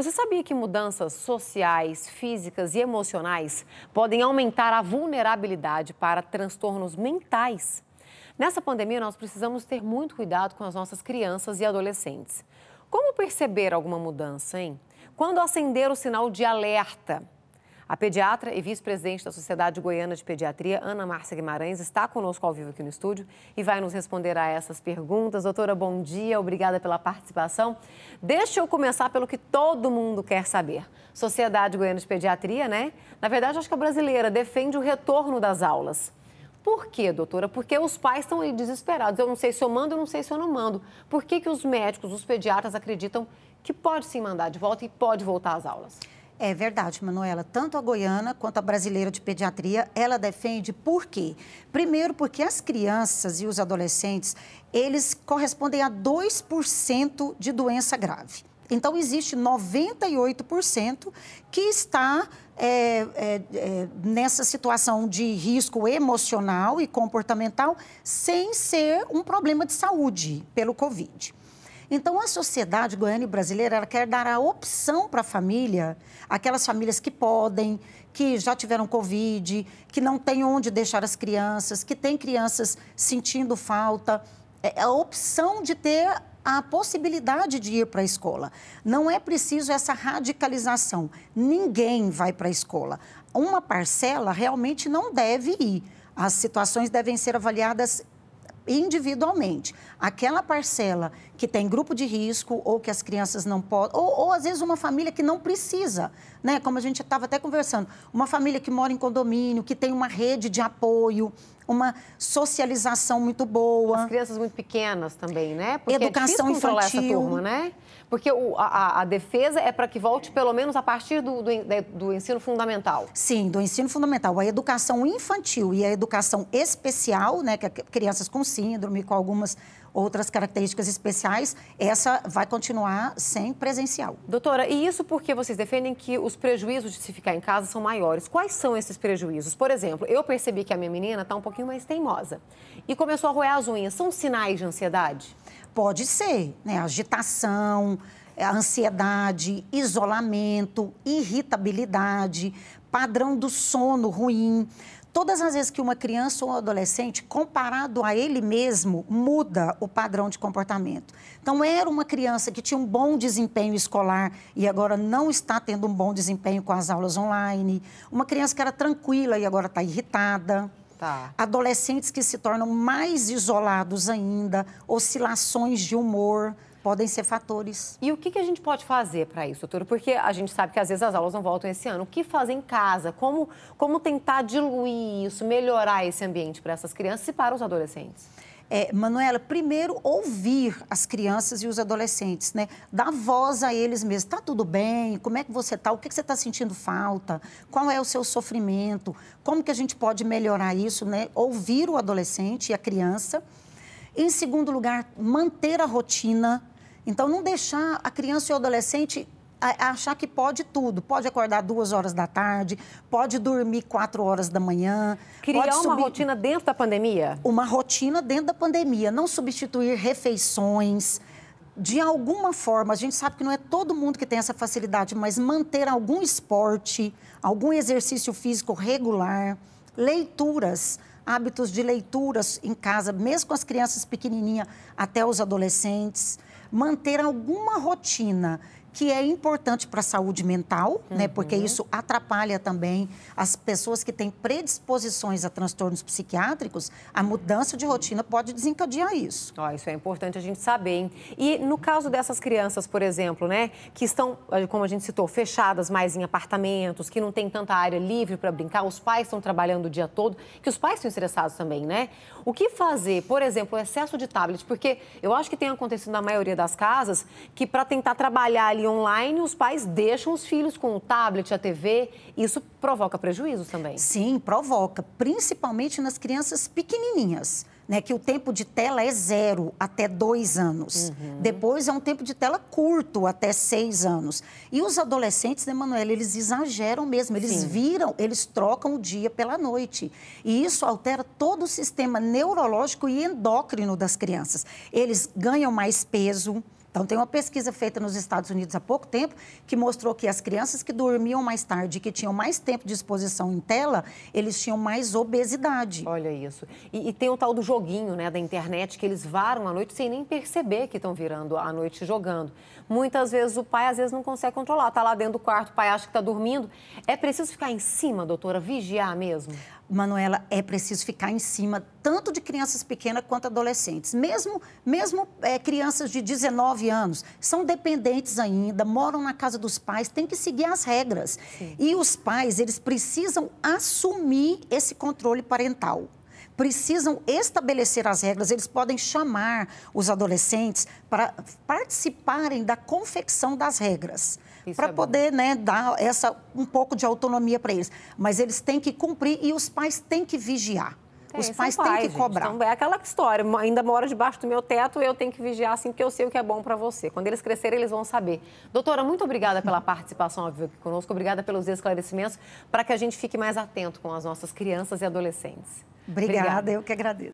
Você sabia que mudanças sociais, físicas e emocionais podem aumentar a vulnerabilidade para transtornos mentais? Nessa pandemia, nós precisamos ter muito cuidado com as nossas crianças e adolescentes. Como perceber alguma mudança, hein? Quando acender o sinal de alerta? A pediatra e vice-presidente da Sociedade Goiana de Pediatria, Ana Márcia Guimarães, está conosco ao vivo aqui no estúdio e vai nos responder a essas perguntas. Doutora, bom dia, obrigada pela participação. Deixa eu começar pelo que todo mundo quer saber. Sociedade Goiana de Pediatria, né? Na verdade, acho que a brasileira defende o retorno das aulas. Por quê, doutora? Porque os pais estão aí desesperados. Eu não sei se eu mando, eu não sei se eu não mando. Por que, que os médicos, os pediatras acreditam que pode sim mandar de volta e pode voltar às aulas? É verdade, Manuela. Tanto a goiana quanto a brasileira de pediatria, ela defende por quê? Primeiro, porque as crianças e os adolescentes, eles correspondem a 2% de doença grave. Então, existe 98% que está é, é, é, nessa situação de risco emocional e comportamental sem ser um problema de saúde pelo Covid. Então, a sociedade goiana e brasileira ela quer dar a opção para a família, aquelas famílias que podem, que já tiveram Covid, que não tem onde deixar as crianças, que tem crianças sentindo falta, é, é a opção de ter a possibilidade de ir para a escola. Não é preciso essa radicalização. Ninguém vai para a escola. Uma parcela realmente não deve ir. As situações devem ser avaliadas individualmente. Aquela parcela que tem grupo de risco ou que as crianças não podem, ou, ou às vezes uma família que não precisa, né? Como a gente estava até conversando, uma família que mora em condomínio, que tem uma rede de apoio, uma socialização muito boa. As crianças muito pequenas também, né? Porque é Educação é infantil. Essa turma, né? Porque o, a, a, defesa é para que volte pelo menos a partir do, do, né, do, ensino fundamental. Sim, do ensino fundamental. A educação infantil e a educação especial, né? Que é crianças com síndrome, com algumas outras características especiais, essa vai continuar sem presencial. Doutora, e isso porque vocês defendem que os prejuízos de se ficar em casa são maiores. Quais são esses prejuízos? Por exemplo, eu percebi que a minha menina está um pouquinho mais teimosa e começou a roer as unhas. São sinais de ansiedade? Pode ser, né? Agitação, é, ansiedade, isolamento, irritabilidade, padrão do sono ruim. Todas as vezes que uma criança ou um adolescente, comparado a ele mesmo, muda o padrão de comportamento. Então, era uma criança que tinha um bom desempenho escolar e agora não está tendo um bom desempenho com as aulas online. Uma criança que era tranquila e agora está irritada. Tá. Adolescentes que se tornam mais isolados ainda, oscilações de humor podem ser fatores. E o que, que a gente pode fazer para isso, doutora? Porque a gente sabe que às vezes as aulas não voltam esse ano. O que fazer em casa? Como, como tentar diluir isso, melhorar esse ambiente para essas crianças e para os adolescentes? É, Manuela, primeiro ouvir as crianças e os adolescentes, né? Dar voz a eles mesmos. Tá tudo bem? Como é que você tá? O que, que você está sentindo falta? Qual é o seu sofrimento? Como que a gente pode melhorar isso, né? Ouvir o adolescente e a criança. Em segundo lugar, manter a rotina então, não deixar a criança e o adolescente achar que pode tudo. Pode acordar duas horas da tarde, pode dormir quatro horas da manhã. Criar subir... uma rotina dentro da pandemia? Uma rotina dentro da pandemia. Não substituir refeições. De alguma forma, a gente sabe que não é todo mundo que tem essa facilidade, mas manter algum esporte, algum exercício físico regular, leituras, hábitos de leituras em casa, mesmo com as crianças pequenininhas até os adolescentes manter alguma rotina que é importante para a saúde mental, uhum. né? Porque uhum. isso atrapalha também as pessoas que têm predisposições a transtornos psiquiátricos. A mudança de rotina pode desencadear isso. Oh, isso é importante a gente saber, hein? E no caso dessas crianças, por exemplo, né, que estão, eh, como a gente citou, fechadas mais em apartamentos, que não tem tanta área livre para brincar, os pais estão trabalhando o dia todo, que os pais estão estressados também, né? O que fazer, por exemplo, o excesso de tablet? Porque eu acho que tem acontecido na maioria das casas que para tentar trabalhar ali online, os pais deixam os filhos com o tablet, a TV. Isso provoca prejuízos também? Sim, provoca, principalmente nas crianças pequenininhas. Né, que o tempo de tela é zero até dois anos. Uhum. Depois é um tempo de tela curto, até seis anos. E os adolescentes, né, Manuela, eles exageram mesmo, eles Sim. viram, eles trocam o dia pela noite. E isso altera todo o sistema neurológico e endócrino das crianças. Eles ganham mais peso então, tem uma pesquisa feita nos Estados Unidos há pouco tempo que mostrou que as crianças que dormiam mais tarde, que tinham mais tempo de exposição em tela, eles tinham mais obesidade. Olha isso. E, e tem o tal do joguinho, né, da internet, que eles varam à noite sem nem perceber que estão virando à noite jogando. Muitas vezes o pai, às vezes, não consegue controlar. Está lá dentro do quarto, o pai acha que está dormindo. É preciso ficar em cima, doutora, vigiar mesmo? Manuela, é preciso ficar em cima tanto de crianças pequenas quanto adolescentes. Mesmo, mesmo é, crianças de 19 anos são dependentes ainda, moram na casa dos pais, têm que seguir as regras. Sim. E os pais, eles precisam assumir esse controle parental precisam estabelecer as regras, eles podem chamar os adolescentes para participarem da confecção das regras. Para é poder né, dar essa, um pouco de autonomia para eles. Mas eles têm que cumprir e os pais têm que vigiar. É, os pais, é pais têm que cobrar. então, é aquela história, ainda mora debaixo do meu teto, eu tenho que vigiar assim, porque eu sei o que é bom para você. Quando eles crescerem, eles vão saber. Doutora, muito obrigada pela participação ao vivo aqui conosco, obrigada pelos esclarecimentos, para que a gente fique mais atento com as nossas crianças e adolescentes. Obrigada, Obrigada. eu que agradeço.